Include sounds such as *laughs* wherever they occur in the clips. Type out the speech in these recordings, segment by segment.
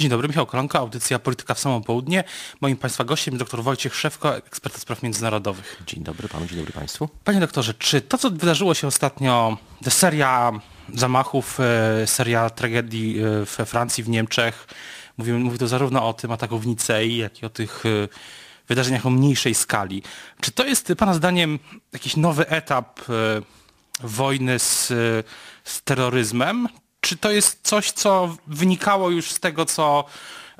Dzień dobry, Michał Kolanko, audycja Polityka w samo południe. Moim Państwa gościem jest dr Wojciech Szewko, ekspert z spraw międzynarodowych. Dzień dobry Panu, dzień dobry Państwu. Panie doktorze, czy to, co wydarzyło się ostatnio, ta seria zamachów, e, seria tragedii e, we Francji, w Niemczech, mówimy, mówi to zarówno o tym ataku w Nicei, jak i o tych e, wydarzeniach o mniejszej skali. Czy to jest Pana zdaniem jakiś nowy etap wojny z, z terroryzmem? czy to jest coś, co wynikało już z tego, co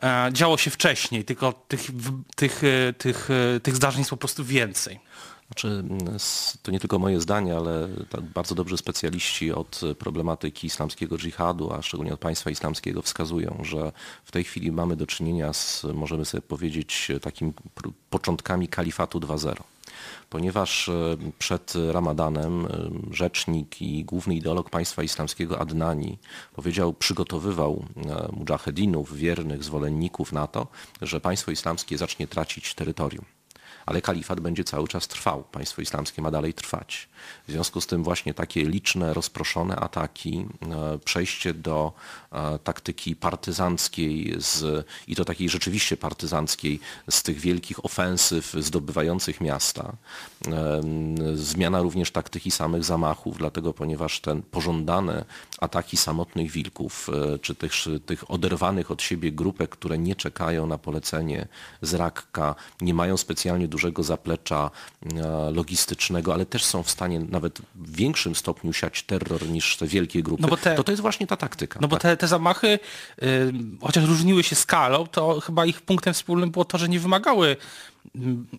e, działo się wcześniej, tylko tych, tych, e, tych, e, tych zdarzeń jest po prostu więcej? Znaczy, mm, to nie tylko moje zdanie, ale tak bardzo dobrze specjaliści od problematyki islamskiego dżihadu, a szczególnie od państwa islamskiego wskazują, że w tej chwili mamy do czynienia z, możemy sobie powiedzieć, takim początkami kalifatu 2.0 ponieważ e, przed Ramadanem e, rzecznik i główny ideolog państwa islamskiego Adnani powiedział, przygotowywał e, mujahedinów, wiernych zwolenników NATO, że państwo islamskie zacznie tracić terytorium ale kalifat będzie cały czas trwał. Państwo islamskie ma dalej trwać. W związku z tym właśnie takie liczne, rozproszone ataki, e, przejście do e, taktyki partyzanckiej z, i to takiej rzeczywiście partyzanckiej z tych wielkich ofensyw zdobywających miasta, e, zmiana również taktyki samych zamachów, dlatego ponieważ ten pożądane ataki samotnych wilków, czy tych, tych oderwanych od siebie grupek, które nie czekają na polecenie z Rakka, nie mają specjalnie dużego zaplecza e, logistycznego, ale też są w stanie nawet w większym stopniu siać terror niż te wielkie grupy, no bo te, to to jest właśnie ta taktyka. No bo tak? te, te zamachy, y, chociaż różniły się skalą, to chyba ich punktem wspólnym było to, że nie wymagały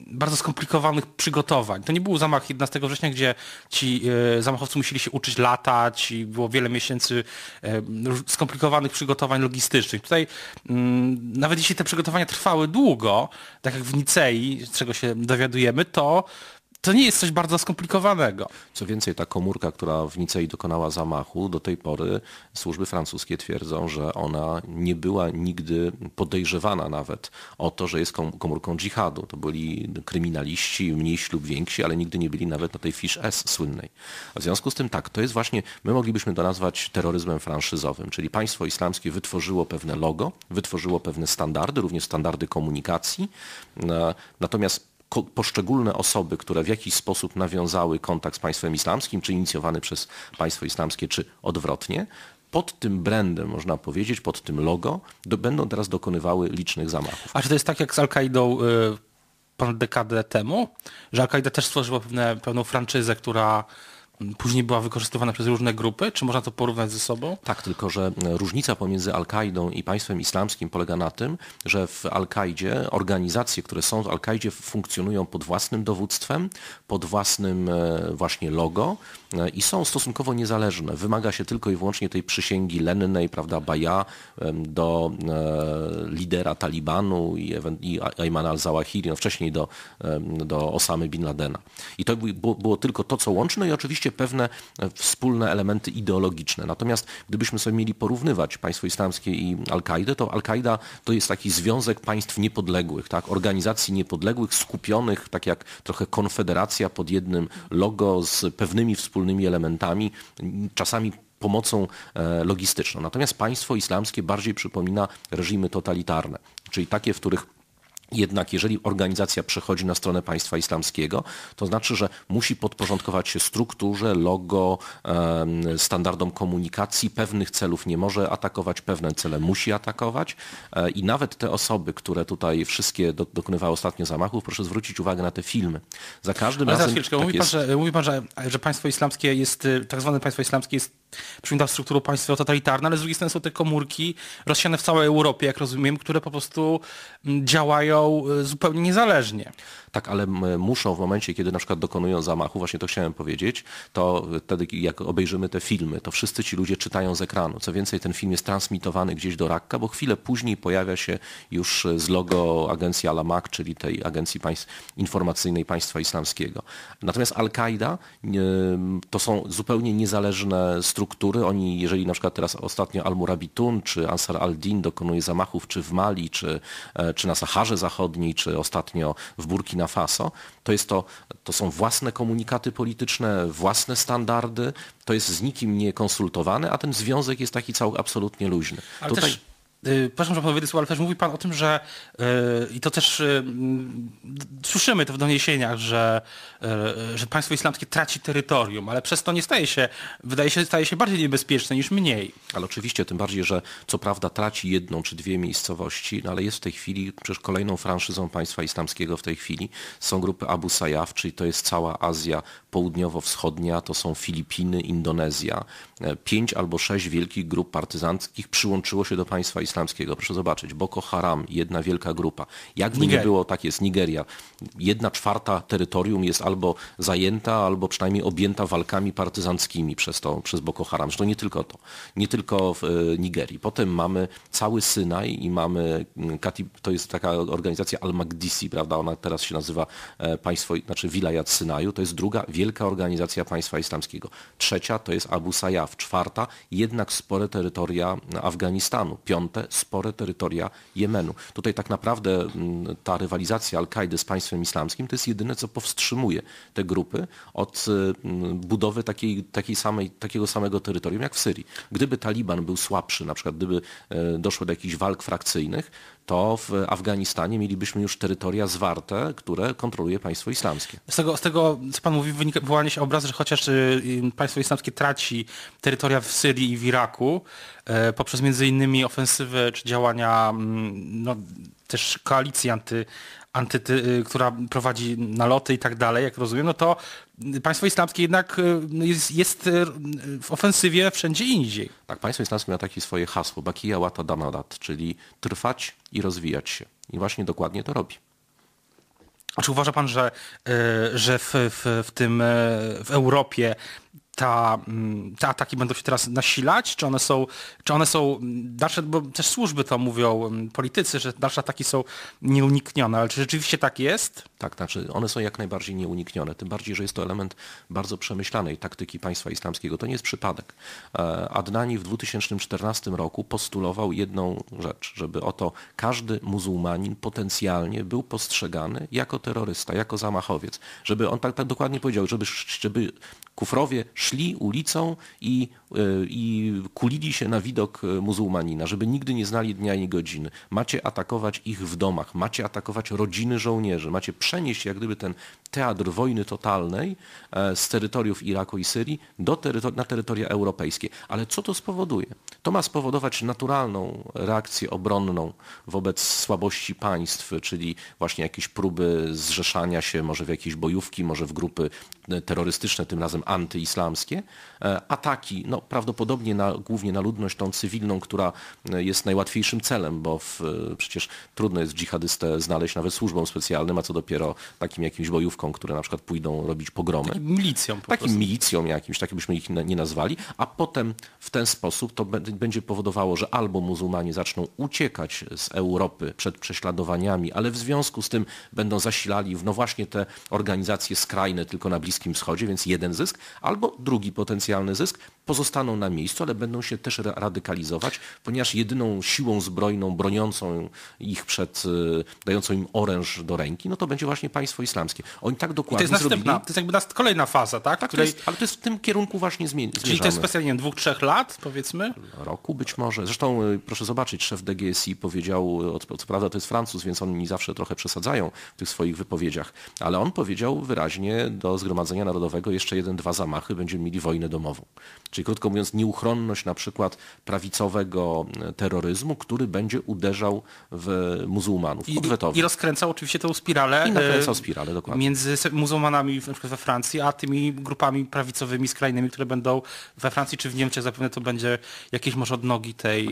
bardzo skomplikowanych przygotowań. To nie był zamach 11 września, gdzie ci e, zamachowcy musieli się uczyć latać i było wiele miesięcy e, skomplikowanych przygotowań logistycznych. Tutaj mm, nawet jeśli te przygotowania trwały długo, tak jak w Nicei, z czego się dowiadujemy, to to nie jest coś bardzo skomplikowanego. Co więcej, ta komórka, która w Nicei dokonała zamachu, do tej pory służby francuskie twierdzą, że ona nie była nigdy podejrzewana nawet o to, że jest komórką dżihadu. To byli kryminaliści, mniejsi lub więksi, ale nigdy nie byli nawet na tej Fish S słynnej. A w związku z tym tak, to jest właśnie, my moglibyśmy to nazwać terroryzmem franszyzowym, czyli państwo islamskie wytworzyło pewne logo, wytworzyło pewne standardy, również standardy komunikacji, e, natomiast poszczególne osoby, które w jakiś sposób nawiązały kontakt z państwem islamskim, czy inicjowany przez państwo islamskie, czy odwrotnie, pod tym brandem, można powiedzieć, pod tym logo, do, będą teraz dokonywały licznych zamachów. A czy to jest tak jak z Al-Kaidą y, ponad dekadę temu, że Al-Kaida też stworzyła pewne, pewną franczyzę, która później była wykorzystywana przez różne grupy? Czy można to porównać ze sobą? Tak, tylko że e, różnica pomiędzy Al-Kaidą i państwem islamskim polega na tym, że w Al-Kaidzie organizacje, które są w Al-Kaidzie funkcjonują pod własnym dowództwem, pod własnym e, właśnie logo e, i są stosunkowo niezależne. Wymaga się tylko i wyłącznie tej przysięgi lennej, prawda, Baja do lidera Talibanu i, i Ayman al-Zawahiri, no wcześniej do, do Osamy Bin Ladena. I to było, było tylko to, co łączne i oczywiście pewne e, wspólne elementy ideologiczne. Natomiast gdybyśmy sobie mieli porównywać państwo islamskie i Al-Kaidę, to Al-Kaida to jest taki związek państw niepodległych, tak? organizacji niepodległych, skupionych, tak jak trochę konfederacja pod jednym logo z pewnymi wspólnymi elementami, czasami pomocą e, logistyczną. Natomiast państwo islamskie bardziej przypomina reżimy totalitarne, czyli takie, w których jednak jeżeli organizacja przechodzi na stronę państwa islamskiego, to znaczy, że musi podporządkować się strukturze, logo, standardom komunikacji, pewnych celów nie może atakować, pewne cele musi atakować e, i nawet te osoby, które tutaj wszystkie dokonywały ostatnio zamachów, proszę zwrócić uwagę na te filmy. Za każdym Ale razem... Zaraz tak mówi, pan, że, mówi pan, że, że państwo islamskie jest, y, tak zwane państwo islamskie jest przypomina strukturę państwa totalitarne, ale z drugiej strony są te komórki rozsiane w całej Europie, jak rozumiem, które po prostu mm, działają y, zupełnie niezależnie. Tak, ale muszą w momencie, kiedy na przykład dokonują zamachu, właśnie to chciałem powiedzieć, to wtedy jak obejrzymy te filmy, to wszyscy ci ludzie czytają z ekranu. Co więcej, ten film jest transmitowany gdzieś do Rakka, bo chwilę później pojawia się już z logo agencji Al-Amaq, czyli tej agencji państw, informacyjnej państwa islamskiego. Natomiast Al-Kaida to są zupełnie niezależne struktury. Oni, jeżeli na przykład teraz ostatnio Al-Murabitun czy Ansar al-Din dokonuje zamachów, czy w Mali, czy, e, czy na Saharze Zachodniej, czy ostatnio w Burkina Burkina Faso, to, jest to, to są własne komunikaty polityczne, własne standardy, to jest z nikim nie konsultowane, a ten związek jest taki cały absolutnie luźny. Ale Tutaj... też Y, przepraszam, że powiedzieć, ale też mówi Pan o tym, że y, i to też y, słyszymy to w doniesieniach, że, że państwo islamskie traci terytorium, ale przez to nie staje się, wydaje się, staje się bardziej niebezpieczne niż mniej. Ale oczywiście, tym bardziej, że co prawda traci jedną czy dwie miejscowości, no ale jest w tej chwili, przecież kolejną franszyzą państwa islamskiego w tej chwili są grupy Abu Sayyaf, czyli to jest cała Azja południowo-wschodnia, to są Filipiny, Indonezja. E, pięć albo sześć wielkich grup partyzanckich przyłączyło się do państwa islamskiego islamskiego. Proszę zobaczyć, Boko Haram, jedna wielka grupa. Jak w nie było, tak jest Nigeria. Jedna czwarta terytorium jest albo zajęta, albo przynajmniej objęta walkami partyzanckimi przez, to, przez Boko Haram. Zresztą nie tylko to. Nie tylko w e, Nigerii. Potem mamy cały Synaj i mamy, mm, to jest taka organizacja Al-Magdisi, prawda? Ona teraz się nazywa e, państwo, znaczy Wilajat Synaju. To jest druga wielka organizacja państwa islamskiego. Trzecia to jest Abu Sayyaf. Czwarta jednak spore terytoria Afganistanu. Piąte spore terytoria Jemenu. Tutaj tak naprawdę mm, ta rywalizacja Al-Kaidy z państwem islamskim to jest jedyne, co powstrzymuje te grupy od y, mm, budowy takiej, takiej samej, takiego samego terytorium jak w Syrii. Gdyby Taliban był słabszy, na przykład gdyby e, doszło do jakichś walk frakcyjnych, to w Afganistanie mielibyśmy już terytoria zwarte, które kontroluje państwo islamskie. Z tego, z tego co Pan mówi, wynika, wyłania się obraz, że chociaż y, państwo islamskie traci terytoria w Syrii i w Iraku e, poprzez między innymi ofensywy czy działania mm, no, też koalicji anty, antyty, y, która prowadzi naloty i tak dalej, jak rozumiem, no to państwo islamskie jednak y, jest, jest y, w ofensywie wszędzie indziej. Tak, państwo islamskie ma takie swoje hasło, bakija łata damadat", czyli trwać i rozwijać się. I właśnie dokładnie to robi. A czy uważa pan, że, że w, w, w tym w Europie ta, mm, te ataki będą się teraz nasilać? Czy one są, czy one są mm, dalsze, bo też służby to mówią, mm, politycy, że dalsze ataki są nieuniknione, ale czy rzeczywiście tak jest? Tak, znaczy one są jak najbardziej nieuniknione, tym bardziej, że jest to element bardzo przemyślanej taktyki państwa islamskiego. To nie jest przypadek. E, Adnani w 2014 roku postulował jedną rzecz, żeby oto każdy muzułmanin potencjalnie był postrzegany jako terrorysta, jako zamachowiec. Żeby on tak, tak dokładnie powiedział, żeby, żeby Kufrowie szli ulicą i, e, i kulili się na widok e, muzułmanina, żeby nigdy nie znali dnia i godziny. Macie atakować ich w domach, macie atakować rodziny żołnierzy, macie przenieść jak gdyby ten teatr wojny totalnej e, z terytoriów Iraku i Syrii do terytor na terytoria europejskie. Ale co to spowoduje? To ma spowodować naturalną reakcję obronną wobec słabości państw, czyli właśnie jakieś próby zrzeszania się może w jakieś bojówki, może w grupy e, terrorystyczne, tym razem antyislamskie. E, ataki no, prawdopodobnie na, głównie na ludność tą cywilną, która jest najłatwiejszym celem, bo w, przecież trudno jest dżihadystę znaleźć nawet służbą specjalnym, a co dopiero takim jakimś bojówkom jednostką, które na przykład pójdą robić pogromy. Takim milicją. Po takim prostu. milicją jakimś, tak byśmy ich nie nazwali, a potem w ten sposób to będzie powodowało, że albo muzułmanie zaczną uciekać z Europy przed prześladowaniami, ale w związku z tym będą zasilali w no właśnie te organizacje skrajne tylko na Bliskim Wschodzie, więc jeden zysk, albo drugi potencjalny zysk, pozostaną na miejscu, ale będą się też radykalizować, ponieważ jedyną siłą zbrojną broniącą ich przed, y, dającą im oręż do ręki, no to będzie właśnie państwo islamskie. Oni tak dokładnie I to jest następna, to jest jakby kolejna faza, tak? tak Której... jest, ale to jest w tym kierunku właśnie zmieni. Czyli to jest kwestia, dwóch, trzech lat, powiedzmy? Roku być może. Zresztą y, proszę zobaczyć, szef DGSI powiedział, y, co prawda to jest Francuz, więc oni zawsze trochę przesadzają w tych swoich wypowiedziach, ale on powiedział wyraźnie do Zgromadzenia Narodowego jeszcze jeden, dwa zamachy, będziemy mieli wojnę domową. Czyli krótko mówiąc, nieuchronność na przykład prawicowego y, terroryzmu, który będzie uderzał w muzułmanów. I, i rozkręcał oczywiście tę spiralę. I nakręcał spiralę, dokładnie. Między między muzułmanami na przykład we Francji, a tymi grupami prawicowymi, skrajnymi, które będą we Francji czy w Niemczech, zapewne to będzie jakieś może odnogi tej...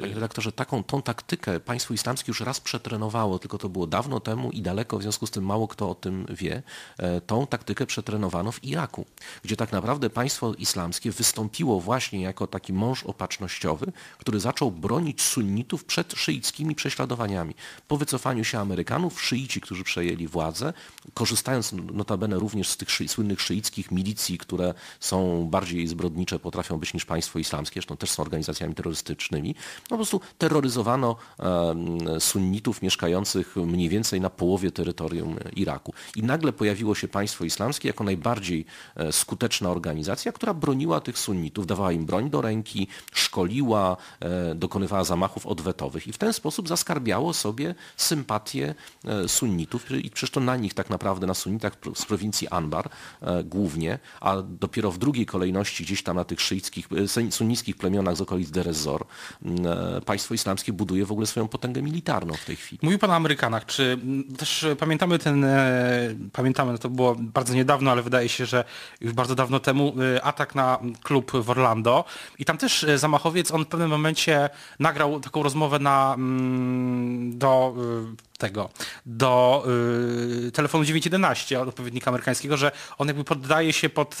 Panie e, redaktorze, taką tą taktykę państwo islamskie już raz przetrenowało, tylko to było dawno temu i daleko, w związku z tym mało kto o tym wie. E, tą taktykę przetrenowano w Iraku, gdzie tak naprawdę państwo islamskie wystąpiło właśnie jako taki mąż opatrznościowy, który zaczął bronić sunnitów przed szyickimi prześladowaniami. Po wycofaniu się Amerykanów, szyici, którzy przejęli władzę, korzystając notabene również z tych szy, słynnych szyickich milicji, które są bardziej zbrodnicze, potrafią być niż państwo islamskie, zresztą też są organizacjami terrorystycznymi, no po prostu terroryzowano sunnitów mieszkających mniej więcej na połowie terytorium Iraku. I nagle pojawiło się państwo islamskie jako najbardziej e, skuteczna organizacja, która broniła tych sunnitów, dawała im broń do ręki, szkoliła, e, dokonywała zamachów odwetowych i w ten sposób zaskarbiało sobie sympatię e, sunnitów i przecież to na nich tak naprawdę naprawdę na sunnitach z prowincji Anbar e, głównie, a dopiero w drugiej kolejności gdzieś tam na tych szyickich, e, sunnickich plemionach z okolic Derezor e, państwo islamskie buduje w ogóle swoją potęgę militarną w tej chwili. Mówił Pan o Amerykanach. Czy też pamiętamy ten, pamiętamy, no to było bardzo niedawno, ale wydaje się, że już bardzo dawno temu atak na klub w Orlando i tam też zamachowiec, on w pewnym momencie nagrał taką rozmowę na, mm, do tego do y, telefonu 911 odpowiednika amerykańskiego, że on jakby poddaje się pod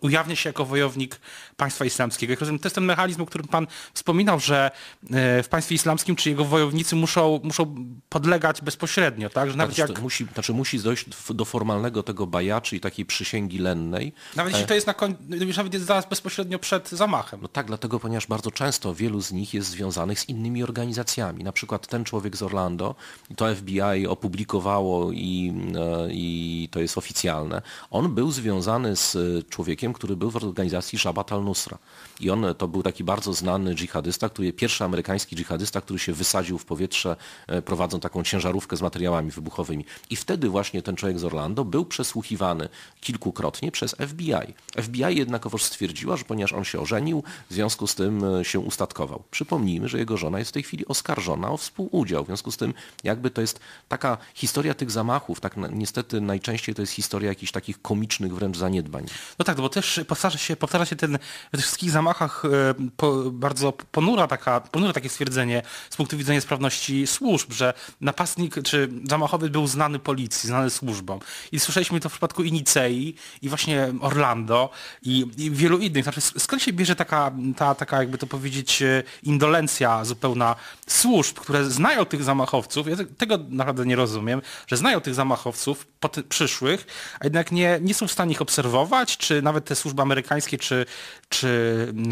ujawnia się jako wojownik państwa islamskiego. Jak rozumiem, to jest ten mechanizm, o którym Pan wspominał, że e, w państwie islamskim czy jego wojownicy muszą, muszą podlegać bezpośrednio, tak? Że nawet tak, jak... musi, znaczy musi dojść do formalnego tego baja, czyli takiej przysięgi lennej. Nawet jeśli e, to jest na koń... nawet jest zaraz bezpośrednio przed zamachem. No tak, dlatego, ponieważ bardzo często wielu z nich jest związanych z innymi organizacjami. Na przykład ten człowiek z Orlando, to FBI opublikowało i, e, i to jest oficjalne. On był związany z człowiekiem, człowiekiem, który był w organizacji Shabat al-Nusra. I on to był taki bardzo znany dżihadysta, który pierwszy amerykański dżihadysta, który się wysadził w powietrze, e, prowadząc taką ciężarówkę z materiałami wybuchowymi. I wtedy właśnie ten człowiek z Orlando był przesłuchiwany kilkukrotnie przez FBI. FBI jednakowoż stwierdziła, że ponieważ on się ożenił, w związku z tym e, się ustatkował. Przypomnijmy, że jego żona jest w tej chwili oskarżona o współudział. W związku z tym jakby to jest taka historia tych zamachów, tak niestety najczęściej to jest historia jakichś takich komicznych wręcz zaniedbań. No tak, tak, bo też powtarza się, powtarza się ten we wszystkich zamachach e, po, bardzo ponura taka, ponure takie stwierdzenie z punktu widzenia sprawności służb, że napastnik czy zamachowy był znany policji, znany służbom. I słyszeliśmy to w przypadku Inicei i właśnie Orlando, i, i wielu innych. Znaczy, skąd się bierze taka, ta, taka jakby to powiedzieć, e, indolencja zupełna służb, które znają tych zamachowców, ja tego naprawdę nie rozumiem, że znają tych zamachowców przyszłych, a jednak nie, nie są w stanie ich obserwować, czy nawet te służby amerykańskie czy, czy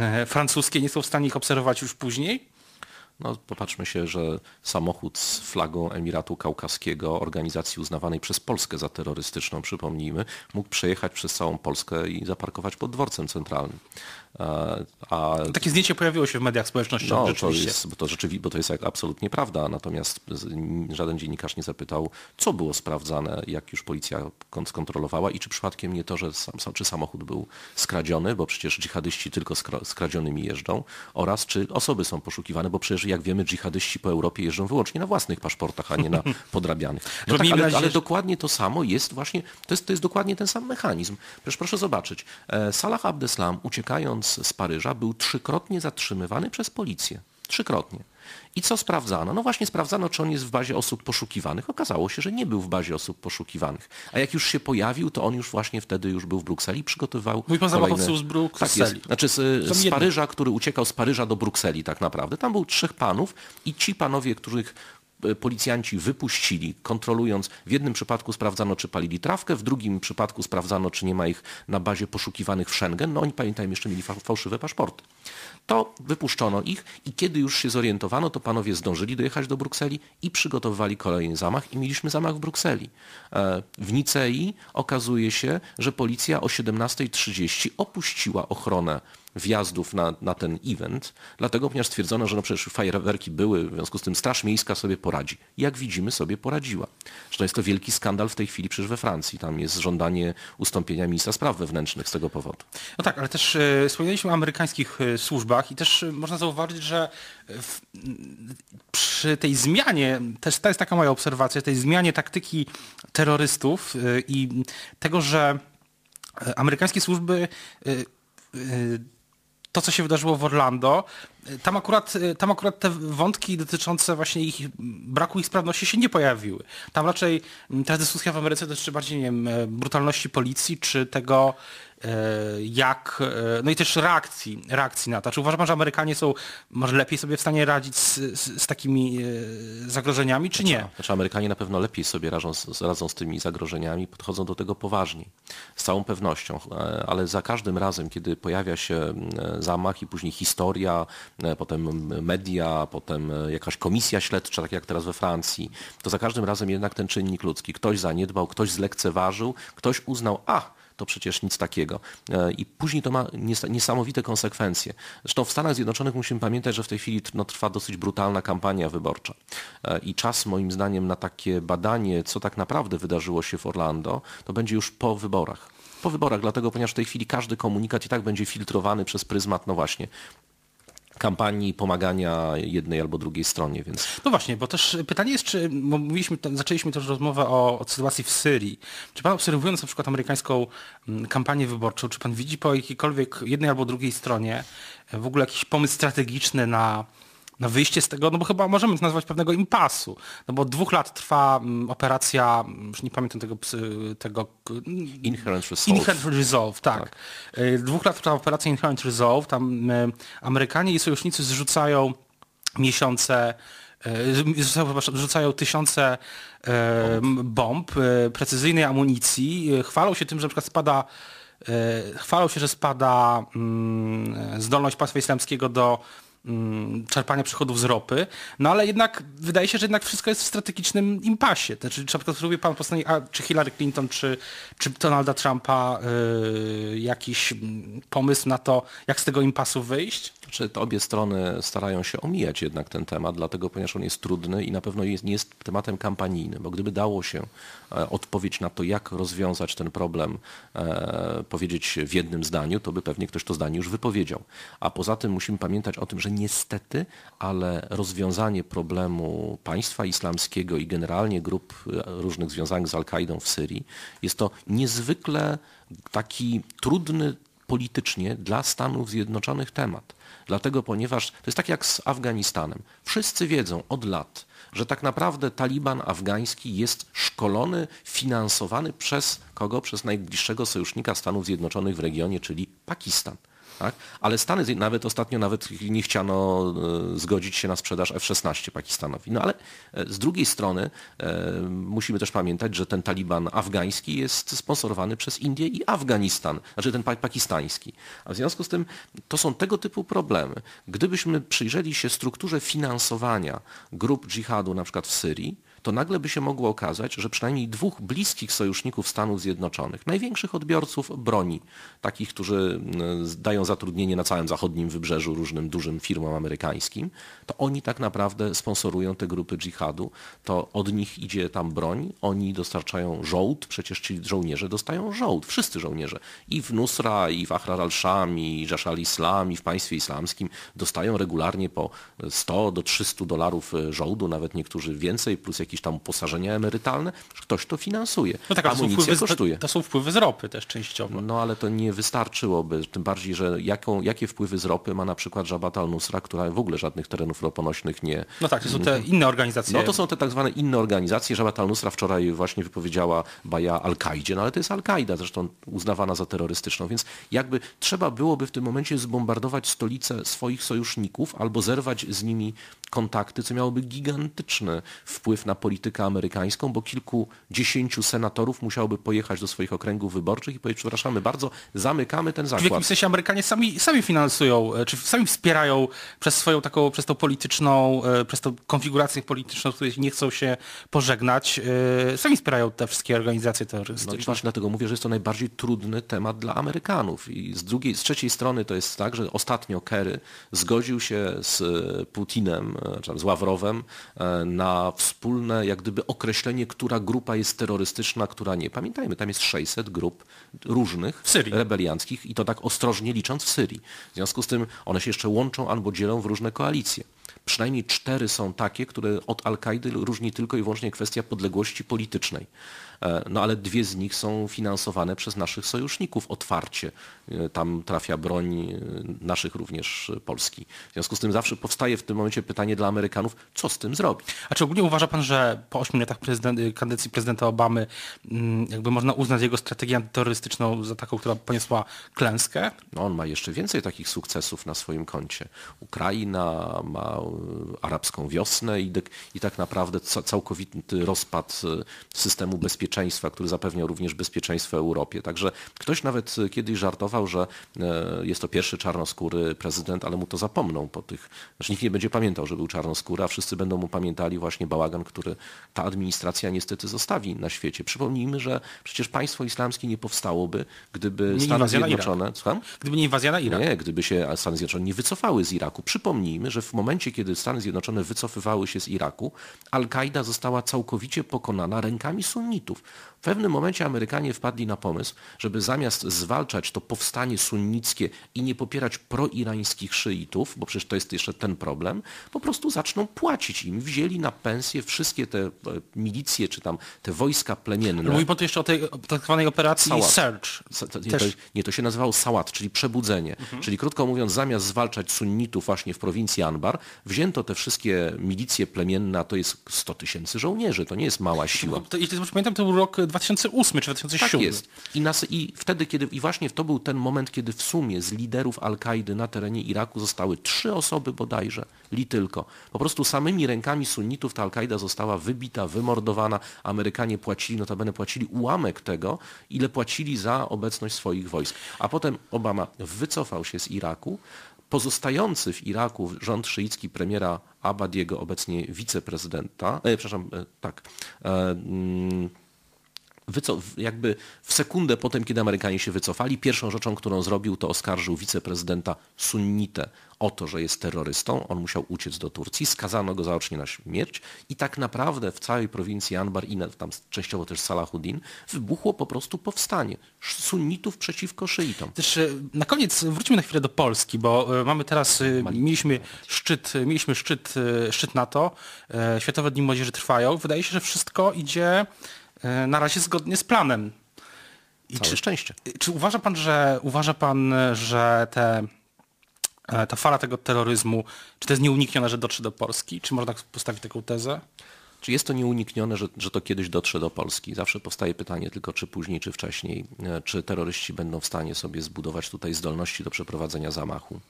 e, francuskie nie są w stanie ich obserwować już później? No, popatrzmy się, że samochód z flagą Emiratu Kaukaskiego, organizacji uznawanej przez Polskę za terrorystyczną, przypomnijmy, mógł przejechać przez całą Polskę i zaparkować pod dworcem centralnym. E, a... Takie zdjęcie pojawiło się w mediach społecznościowych. No, To jest, bo, to rzeczywi- bo to jest absolutnie prawda, natomiast żaden dziennikarz nie zapytał, co było sprawdzane, jak już policja skontrolowała i czy przypadkiem nie to, że sam, czy samochód był skradziony, bo przecież dżihadyści tylko skra- skradzionymi jeżdżą, oraz czy osoby są poszukiwane, bo przecież że jak wiemy, dżihadyści po Europie jeżdżą wyłącznie na własnych paszportach, a nie na *laughs* podrabianych. No tak, ale, ale, dokładnie to samo jest właśnie, to jest, to jest dokładnie ten sam mechanizm. Przecież proszę zobaczyć, e, Salah Abdeslam uciekając z Paryża był trzykrotnie zatrzymywany przez policję. Trzykrotnie. I co sprawdzano? No właśnie sprawdzano, czy on jest w bazie osób poszukiwanych. Okazało się, że nie był w bazie osób poszukiwanych. A jak już się pojawił, to on już właśnie wtedy już był w Brukseli, przygotowywał Mój pan kolejne... z Brukseli. Tak jest. Znaczy z, z Paryża, który uciekał z Paryża do Brukseli tak naprawdę. Tam był trzech panów i ci panowie, których E, policjanci wypuścili, kontrolując. W jednym przypadku sprawdzano, czy palili trawkę, w drugim przypadku sprawdzano, czy nie ma ich na bazie poszukiwanych w Schengen. No oni, pamiętajmy, jeszcze mieli fałszywe paszporty. To wypuszczono ich i kiedy już się zorientowano, to panowie zdążyli dojechać do Brukseli i przygotowywali kolejny zamach i mieliśmy zamach w Brukseli. E, w Nicei okazuje się, że policja o 17.30 opuściła ochronę wjazdów na, na ten event, dlatego ponieważ stwierdzono, że no przecież fajerwerki były, w związku z tym Straż Miejska sobie poradzi. Jak widzimy, sobie poradziła. to jest to wielki skandal w tej chwili przecież we Francji. Tam jest żądanie ustąpienia ministra spraw wewnętrznych z tego powodu. No tak, ale też e, o amerykańskich e, służbach i też e, można zauważyć, że e, w, przy tej zmianie, też to jest taka moja obserwacja, tej zmianie taktyki terrorystów e, i tego, że e, amerykańskie służby to, co się wydarzyło w Orlando. E, tam akurat, e, tam akurat te wątki dotyczące właśnie ich braku ich sprawności się nie pojawiły. Tam raczej mm, ta dyskusja w Ameryce dotyczy bardziej, nie wiem, e, brutalności policji, czy tego, E, jak, e, no i też reakcji, reakcji na to. Czy uważa Pan, że Amerykanie są może lepiej sobie w stanie radzić z, z, z takimi e, zagrożeniami, czy znaczy, nie? Znaczy Amerykanie na pewno lepiej sobie radzą, radzą z tymi zagrożeniami, podchodzą do tego poważniej, z całą pewnością, ale za każdym razem, kiedy pojawia się zamach i później historia, potem media, potem jakaś komisja śledcza, tak jak teraz we Francji, to za każdym razem jednak ten czynnik ludzki, ktoś zaniedbał, ktoś zlekceważył, ktoś uznał, a to przecież nic takiego. E, I później to ma niesamowite konsekwencje. Zresztą w Stanach Zjednoczonych musimy pamiętać, że w tej chwili no, trwa dosyć brutalna kampania wyborcza. E, I czas moim zdaniem na takie badanie, co tak naprawdę wydarzyło się w Orlando, to będzie już po wyborach po wyborach, dlatego ponieważ w tej chwili każdy komunikat i tak będzie filtrowany przez pryzmat, no właśnie, kampanii pomagania jednej albo drugiej stronie. Więc... No właśnie, bo też pytanie jest, czy mówiliśmy, zaczęliśmy też rozmowę o, o sytuacji w Syrii. Czy pan obserwując na przykład amerykańską mm, kampanię wyborczą, czy pan widzi po jakiejkolwiek jednej albo drugiej stronie w ogóle jakiś pomysł strategiczny na na wyjście z tego, no bo chyba możemy to nazwać pewnego impasu, no bo dwóch lat trwa mm, operacja, mm, już nie pamiętam tego, tego mm, Inherent Resolve. Inherent Resolve, tak. tak. Y, dwóch lat trwa operacja Inherent Resolve, tam y, Amerykanie i sojusznicy zrzucają miesiące y, rzucają tysiące bomb, precyzyjnej amunicji, chwalą się tym, że np. spada chwalą się, że spada zdolność państwa islamskiego do Mm, czerpania przychodów z ropy, no ale jednak wydaje się, że jednak wszystko jest w strategicznym impasie. Znaczy, czy na przykład zrobił pan postanie, czy Hillary Clinton, czy, czy Donalda Trumpa yy, jakiś mm, pomysł na to, jak z tego impasu wyjść? Czy obie strony starają się omijać jednak ten temat, dlatego ponieważ on jest trudny i na pewno jest, nie jest tematem kampanijnym, bo gdyby dało się e, odpowiedź na to, jak rozwiązać ten problem, e, powiedzieć w jednym zdaniu, to by pewnie ktoś to zdanie już wypowiedział. A poza tym musimy pamiętać o tym, że niestety, ale rozwiązanie problemu państwa islamskiego i generalnie grup e, różnych związanych z Al-Kaidą w Syrii jest to niezwykle taki trudny politycznie dla Stanów Zjednoczonych temat. Dlatego, ponieważ to jest tak jak z Afganistanem. Wszyscy wiedzą od lat, że tak naprawdę taliban afgański jest szkolony, finansowany przez kogo? Przez najbliższego sojusznika Stanów Zjednoczonych w regionie, czyli Pakistan. Tak? Ale Stany, nawet ostatnio nawet nie chciano e, zgodzić się na sprzedaż F-16 Pakistanowi. No ale e, z drugiej strony e, musimy też pamiętać, że ten Taliban afgański jest sponsorowany przez Indię i Afganistan, znaczy ten pakistański. A w związku z tym to są tego typu problemy. Gdybyśmy przyjrzeli się strukturze finansowania grup dżihadu na przykład w Syrii, to nagle by się mogło okazać, że przynajmniej dwóch bliskich sojuszników Stanów Zjednoczonych, największych odbiorców broni, takich, którzy mm, dają zatrudnienie na całym zachodnim wybrzeżu różnym dużym firmom amerykańskim, to oni tak naprawdę sponsorują te grupy dżihadu, to od nich idzie tam broń, oni dostarczają żołd, przecież ci żołnierze dostają żołd, wszyscy żołnierze. I w Nusra, i w Ahrar al-Sham, i Jash islam i w państwie islamskim dostają regularnie po 100 do 300 dolarów e, żołdu, nawet niektórzy więcej, plus jakiś jakieś tam uposażenia emerytalne, że ktoś to finansuje. No tak, Amunicja to wpływy, kosztuje. To są wpływy z ropy też częściowo. No ale to nie wystarczyłoby, tym bardziej, że jaką, jakie wpływy z ropy ma na przykład Żabata Al-Nusra, która w ogóle żadnych terenów roponośnych nie... No tak, to są te mm-hmm. inne organizacje. No to są te tak zwane inne organizacje. Żabata Al-Nusra wczoraj właśnie wypowiedziała baja Al-Kaidzie, no ale to jest Al-Kaida, zresztą uznawana za terrorystyczną, więc jakby trzeba byłoby w tym momencie zbombardować stolice swoich sojuszników albo zerwać z nimi kontakty, co miałoby gigantyczny wpływ na politykę amerykańską, bo kilkudziesięciu senatorów musiałoby pojechać do swoich okręgów wyborczych i powiedzieć, przepraszamy bardzo, zamykamy ten zakład. W jakimś sensie Amerykanie sami, sami finansują, e, czy sami wspierają przez swoją taką, przez tą polityczną, e, przez tą konfigurację polityczną, z której nie chcą się pożegnać, e, sami wspierają te wszystkie organizacje terrorystyczne. No i właśnie dlatego mówię, że jest to najbardziej trudny temat dla Amerykanów. I z drugiej, z trzeciej strony to jest tak, że ostatnio Kerry zgodził się z Putinem E, czy tam z Ławrowem e, na wspólne jak gdyby określenie, która grupa jest terrorystyczna, która nie. Pamiętajmy, tam jest 600 grup różnych rebelianckich i to tak ostrożnie licząc w Syrii. W związku z tym one się jeszcze łączą albo dzielą w różne koalicje. Przynajmniej cztery są takie, które od Al-Kaidy różni tylko i wyłącznie kwestia podległości politycznej. E, no ale dwie z nich są finansowane przez naszych sojuszników otwarcie. E, tam trafia broń e, naszych również Polski. W związku z tym zawsze powstaje w tym momencie pytanie dla Amerykanów, co z tym zrobić. A czy ogólnie uważa pan, że po ośmiu latach prezydent, prezydenta Obamy mm, jakby można uznać jego strategię antyterrorystyczną za taką, która poniosła klęskę? No on ma jeszcze więcej takich sukcesów na swoim koncie. Ukraina ma arabską wiosnę i, i tak naprawdę całkowity rozpad e, systemu bezpieczeństwa, który zapewniał również bezpieczeństwo Europie. Także ktoś nawet e, kiedyś żartował, że e, jest to pierwszy czarnoskóry prezydent, ale mu to zapomną po tych, znaczy nikt nie będzie pamiętał, że był czarnoskóry, a wszyscy będą mu pamiętali właśnie bałagan, który ta administracja niestety zostawi na świecie. Przypomnijmy, że przecież państwo islamskie nie powstałoby, gdyby nie Stany Zjednoczone... Gdyby nie inwazja na Irak. Nie, gdyby się Stany Zjednoczone nie wycofały z Iraku. Przypomnijmy, że w momencie, kiedy kiedy Stany Zjednoczone wycofywały się z Iraku, Al-Kaida została całkowicie pokonana rękami sunnitów. W pewnym momencie Amerykanie wpadli na pomysł, żeby zamiast zwalczać to powstanie sunnickie i nie popierać proirańskich szyitów, bo przecież to jest jeszcze ten problem, po prostu zaczną płacić im. Wzięli na pensję wszystkie te e, milicje, czy tam te wojska plemienne. Mówi pan jeszcze o tej tak zwanej operacji Sałat. Search. nie, to, nie, to się nazywało Sałat, czyli przebudzenie. Mhm. Czyli krótko mówiąc, zamiast zwalczać sunnitów właśnie w prowincji Anbar, wzięto te wszystkie milicje plemienne, a to jest 100 tysięcy żołnierzy, to nie jest mała siła. To, to, to, pamiętam, to był rok 2008 e, czy 2007. Tak jest. I, nas, I wtedy, kiedy, i właśnie to był ten moment, kiedy w sumie z liderów Al-Kaidy na terenie Iraku zostały trzy osoby bodajże, li tylko. Po prostu samymi rękami sunnitów ta Al-Kaida została wybita, wymordowana. Amerykanie płacili, notabene płacili ułamek tego, ile płacili za obecność swoich wojsk. A potem Obama wycofał się z Iraku, pozostający w Iraku rząd szyicki premiera Abadiego, obecnie wiceprezydenta, e, przepraszam, e, tak, e, mm, wyco- jakby w sekundę potem, kiedy Amerykanie się wycofali, pierwszą rzeczą, którą zrobił, to oskarżył wiceprezydenta sunnite o to, że jest terrorystą. On musiał uciec do Turcji, skazano go zaocznie na śmierć i tak naprawdę w całej prowincji Anbar i tam częściowo też Salahuddin wybuchło po prostu powstanie sunnitów przeciwko szyitom. Też e, na koniec wróćmy na chwilę do Polski, bo e, mamy teraz, e, mieliśmy szczyt, mieliśmy szczyt, szczyt NATO, Światowe Dni Młodzieży trwają. Wydaje się, że wszystko idzie E, na razie zgodnie z planem. I Całe czy, szczęście. Czy uważa pan, że uważa pan, że te, e, ta fala tego terroryzmu, czy to jest nieuniknione, że dotrze do Polski? Czy można postawić taką tezę? Czy jest to nieuniknione, że, że to kiedyś dotrze do Polski? Zawsze powstaje pytanie tylko, czy później, czy wcześniej, e, czy terroryści będą w stanie sobie zbudować tutaj zdolności do przeprowadzenia zamachu.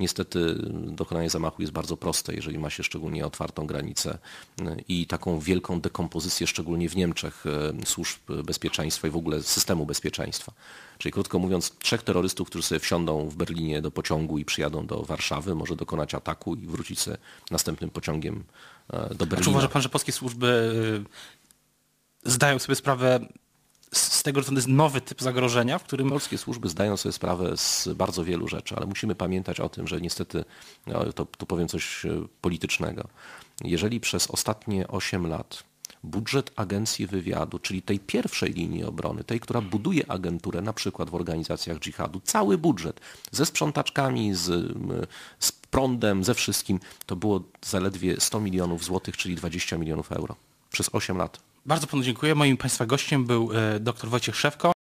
Niestety mm, dokonanie zamachu jest bardzo proste, jeżeli ma się szczególnie otwartą granicę e, i taką wielką dekompozycję, szczególnie w Niemczech, e, służb bezpieczeństwa i w ogóle systemu bezpieczeństwa. Czyli krótko mówiąc, trzech terrorystów, którzy sobie wsiądą w Berlinie do pociągu i przyjadą do Warszawy, może dokonać ataku i wrócić sobie następnym pociągiem E, do Berlina. Czy uważa pan, że polskie służby y, zdają sobie sprawę z tego, że to jest nowy typ zagrożenia, w którym... Polskie służby zdają sobie sprawę z bardzo wielu rzeczy, ale musimy pamiętać o tym, że niestety, e, to, to powiem coś e, politycznego, jeżeli przez ostatnie 8 lat budżet agencji wywiadu, czyli tej pierwszej linii obrony, tej, która buduje agenturę na przykład w organizacjach dżihadu, cały budżet ze sprzątaczkami, z, z prądem, ze wszystkim, to było zaledwie 100 milionów złotych, czyli 20 milionów euro przez 8 lat. Bardzo panu dziękuję. Moim państwa gościem był e, dr Wojciech Szewko.